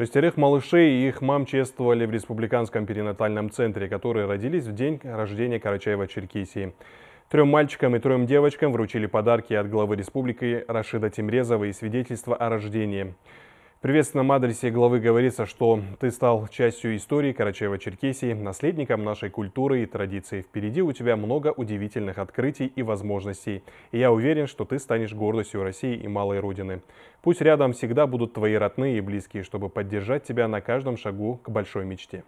Шестерых малышей и их мам чествовали в Республиканском перинатальном центре, которые родились в день рождения Карачаева-Черкесии. Трем мальчикам и трем девочкам вручили подарки от главы республики Рашида Тимрезова и свидетельство о рождении. В приветственном адресе главы говорится, что ты стал частью истории Карачаева-Черкесии, наследником нашей культуры и традиций. Впереди у тебя много удивительных открытий и возможностей. И я уверен, что ты станешь гордостью России и малой родины. Пусть рядом всегда будут твои родные и близкие, чтобы поддержать тебя на каждом шагу к большой мечте.